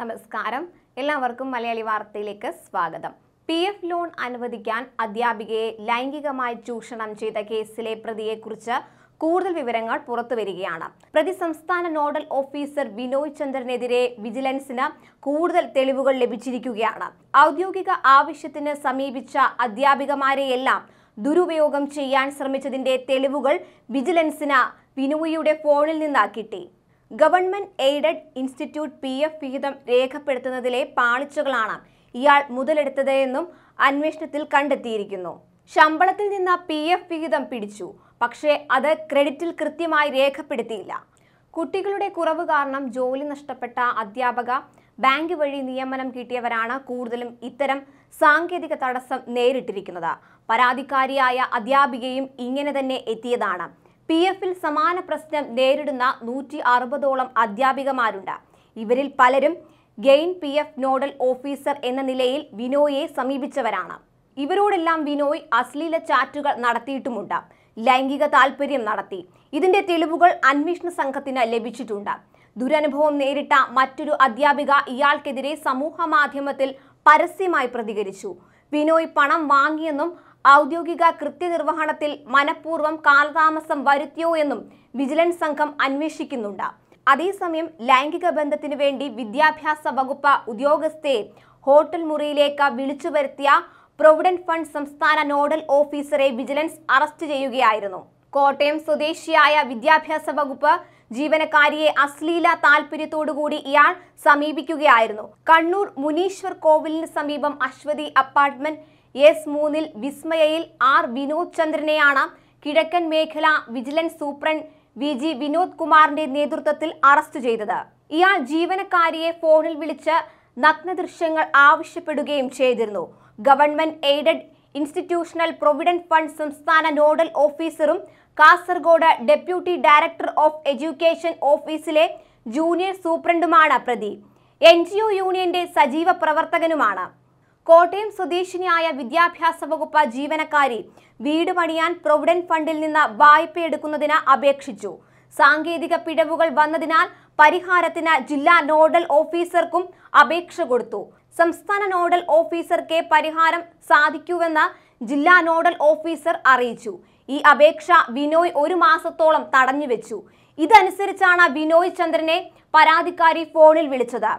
നമസ്കാരം എല്ലാവർക്കും മലയാളി വാർത്തയിലേക്ക് സ്വാഗതം പി എഫ് ലോൺ അനുവദിക്കാൻ അധ്യാപികയെ ലൈംഗികമായി ചൂഷണം ചെയ്ത കേസിലെ പ്രതിയെക്കുറിച്ച് കൂടുതൽ വിവരങ്ങൾ പുറത്തുവരികയാണ് പ്രതി സംസ്ഥാന നോഡൽ ഓഫീസർ വിനോയ് ചന്ദ്രനെതിരെ വിജിലൻസിന് കൂടുതൽ തെളിവുകൾ ലഭിച്ചിരിക്കുകയാണ് ഔദ്യോഗിക ആവശ്യത്തിന് സമീപിച്ച അധ്യാപികമാരെയെല്ലാം ദുരുപയോഗം ചെയ്യാൻ ശ്രമിച്ചതിന്റെ തെളിവുകൾ വിജിലൻസിന് വിനോയിയുടെ ഫോണിൽ നിന്ന് കിട്ടി government aided institute P F വിഹിതം രേഖപ്പെടുത്തുന്നതിലെ പാളിച്ചകളാണ് ഇയാൾ മുതലെടുത്തത് എന്നും അന്വേഷണത്തിൽ കണ്ടെത്തിയിരിക്കുന്നു ശമ്പളത്തിൽ നിന്ന് പി എഫ് വിഹിതം പിടിച്ചു പക്ഷേ അത് ക്രെഡിറ്റിൽ കൃത്യമായി രേഖപ്പെടുത്തിയില്ല കുട്ടികളുടെ കുറവ് കാരണം ജോലി നഷ്ടപ്പെട്ട അധ്യാപക ബാങ്ക് വഴി നിയമനം കിട്ടിയവരാണ് കൂടുതലും ഇത്തരം സാങ്കേതിക തടസ്സം നേരിട്ടിരിക്കുന്നത് പരാതിക്കാരിയായ അധ്യാപികയും ഇങ്ങനെ തന്നെ എത്തിയതാണ് പി എഫിൽ സമാന പ്രശ്നം നേരിടുന്ന നൂറ്റി അറുപതോളം അധ്യാപികമാരുണ്ട് ഇവരിൽ പലരും GAIN P F nodal officer എന്ന നിലയിൽ വിനോയെ സമീപിച്ചവരാണ് ഇവരോടെല്ലാം വിനോയ് അശ്ലീല ചാറ്റുകൾ നടത്തിയിട്ടുമുണ്ട് ലൈംഗിക താൽപ്പര്യം നടത്തി ഇതിന്റെ തെളിവുകൾ അന്വേഷണ സംഘത്തിന് ലഭിച്ചിട്ടുണ്ട് ദുരനുഭവം നേരിട്ട മറ്റൊരു അധ്യാപിക ഇയാൾക്കെതിരെ സമൂഹ മാധ്യമത്തിൽ പരസ്യമായി പ്രതികരിച്ചു വിനോയ് പണം വാങ്ങിയെന്നും ഔദ്യോഗിക കൃത്യനിർവഹണത്തിൽ മനഃപൂർവ്വം കാലതാമസം വരുത്തിയോ എന്നും വിജിലൻസ് സംഘം അന്വേഷിക്കുന്നുണ്ട് അതേസമയം ലൈംഗിക ബന്ധത്തിനു വേണ്ടി വിദ്യാഭ്യാസ വകുപ്പ് ഉദ്യോഗസ്ഥയെ ഹോട്ടൽ മുറിയിലേക്ക് വിളിച്ചു വരുത്തിയ പ്രൊവിഡന്റ് ഫണ്ട് സംസ്ഥാന നോഡൽ ഓഫീസറെ വിജിലൻസ് അറസ്റ്റ് ചെയ്യുകയായിരുന്നു കോട്ടയം സ്വദേശിയായ വിദ്യാഭ്യാസ വകുപ്പ് ജീവനക്കാരിയെ അശ്ലീല താല്പര്യത്തോടുകൂടി ഇയാൾ സമീപിക്കുകയായിരുന്നു കണ്ണൂർ മുനീശ്വർ കോവിലിന് സമീപം അശ്വതി അപ്പാർട്ട്മെന്റ് എസ് മൂന്നിൽ വിസ്മയയിൽ ആർ വിനോദ് ചന്ദ്രനെയാണ് കിഴക്കൻ മേഖല vigilance superintendent V G Vinod കുമാറിന്റെ നേതൃത്വത്തിൽ അറസ്റ്റ് ചെയ്തത് ഇയാൾ ജീവനക്കാരിയെ ഫോണിൽ വിളിച്ച് നഗ്ന ദൃശ്യങ്ങൾ ആവശ്യപ്പെടുകയും ചെയ്തിരുന്നു government aided institutional provident fund സംസ്ഥാന നോഡൽ ഓഫീസറും Kasaragod deputy director of education ഓഫീസിലെ ജൂനിയർ സൂപ്രണ്ടുമാണ് പ്രതി എൻ യൂണിയന്റെ സജീവ പ്രവർത്തകനുമാണ് കോട്ടയം സ്വദേശിനിയായ വിദ്യാഭ്യാസ വകുപ്പ് ജീവനക്കാരി വീട് പണിയാൻ പ്രൊവിഡന്റ് ഫണ്ടിൽ നിന്ന് വായ്പ എടുക്കുന്നതിന് അപേക്ഷിച്ചു സാങ്കേതിക പിഴവുകൾ വന്നതിനാൽ പരിഹാരത്തിന് ജില്ലാ നോഡൽ ഓഫീസർക്കും അപേക്ഷ കൊടുത്തു സംസ്ഥാന നോഡൽ ഓഫീസർക്കെ പരിഹാരം സാധിക്കൂവെന്ന് ജില്ലാ നോഡൽ ഓഫീസർ അറിയിച്ചു ഈ അപേക്ഷ വിനോയ് ഒരു മാസത്തോളം തടഞ്ഞു വെച്ചു ഇതനുസരിച്ചാണ് വിനോയ് ചന്ദ്രനെ പരാതിക്കാരി ഫോണിൽ വിളിച്ചത്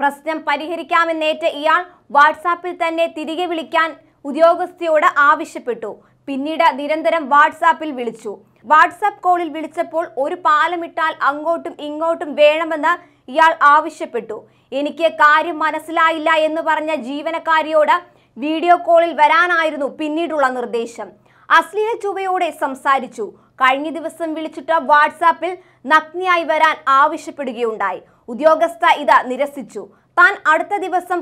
പ്രശ്നം പരിഹരിക്കാമെന്നേറ്റ് ഇയാൾ വാട്സാപ്പിൽ തന്നെ തിരികെ വിളിക്കാൻ ഉദ്യോഗസ്ഥയോട് ആവശ്യപ്പെട്ടു പിന്നീട് നിരന്തരം വാട്സാപ്പിൽ വിളിച്ചു വാട്സാപ്പ് കോളിൽ വിളിച്ചപ്പോൾ ഒരു പാലമിട്ടാൽ അങ്ങോട്ടും ഇങ്ങോട്ടും വേണമെന്ന് ഇയാൾ ആവശ്യപ്പെട്ടു എനിക്ക് കാര്യം മനസ്സിലായില്ല എന്ന് പറഞ്ഞ ജീവനക്കാരിയോട് വീഡിയോ കോളിൽ വരാനായിരുന്നു പിന്നീടുള്ള നിർദ്ദേശം അശ്ലീല ചുവയോടെ സംസാരിച്ചു കഴിഞ്ഞ ദിവസം വിളിച്ചിട്ട് വാട്സാപ്പിൽ നഗ്നിയായി വരാൻ ആവശ്യപ്പെടുകയുണ്ടായി ഉദ്യോഗസ്ഥ ഇത് നിരസിച്ചു താൻ അടുത്ത ദിവസം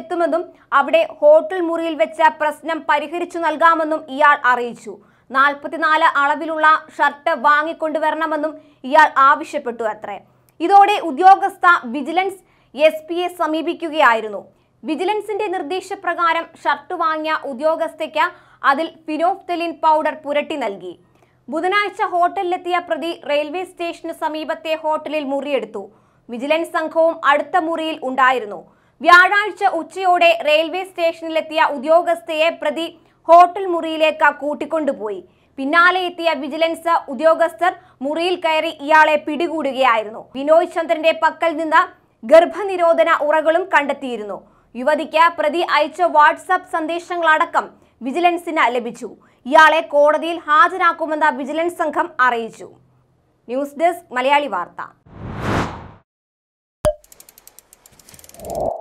എത്തുമെന്നും അവിടെ ഹോട്ടൽ മുറിയിൽ വെച്ച പ്രശ്നം പരിഹരിച്ചു നൽകാമെന്നും ഇയാൾ അറിയിച്ചു നാൽപ്പത്തിനാല് അളവിലുള്ള ഷർട്ട് വാങ്ങിക്കൊണ്ടുവരണമെന്നും ഇയാൾ ആവശ്യപ്പെട്ടു അത്രേ ഇതോടെ ഉദ്യോഗസ്ഥ വിജിലൻസ് എസ് പിയെ സമീപിക്കുകയായിരുന്നു വിജിലൻസിന്റെ നിർദ്ദേശപ്രകാരം ഷർട്ട് വാങ്ങിയ ഉദ്യോഗസ്ഥയ്ക്ക് അതിൽ ഫിനോഫ്തലിൻ പൗഡർ പുരട്ടി നൽകി ബുധനാഴ്ച ഹോട്ടലിലെത്തിയ പ്രതി റെയിൽവേ സ്റ്റേഷന് സമീപത്തെ ഹോട്ടലിൽ മുറിയെടുത്തു വിജിലൻസ് സംഘവും അടുത്ത മുറിയിൽ ഉണ്ടായിരുന്നു വ്യാഴാഴ്ച ഉച്ചയോടെ റെയിൽവേ സ്റ്റേഷനിലെത്തിയ ഉദ്യോഗസ്ഥയെ പ്രതി ഹോട്ടൽ മുറിയിലേക്ക് കൂട്ടിക്കൊണ്ടുപോയി പിന്നാലെ എത്തിയ വിജിലൻസ് ഉദ്യോഗസ്ഥർ മുറിയിൽ കയറി ഇയാളെ പിടികൂടുകയായിരുന്നു വിനോയ് ചന്ദ്രന്റെ പക്കൽ നിന്ന് ഗർഭനിരോധന ഉറകളും കണ്ടെത്തിയിരുന്നു യുവതിക്ക് പ്രതി അയച്ച വാട്സാപ്പ് സന്ദേശങ്ങളടക്കം വിജിലൻസിന് ലഭിച്ചു ഇയാളെ കോടതിയിൽ ഹാജരാക്കുമെന്ന് വിജിലൻസ് സംഘം അറിയിച്ചു ന്യൂസ് ഡെസ്ക് മലയാളി വാർത്ത Oh.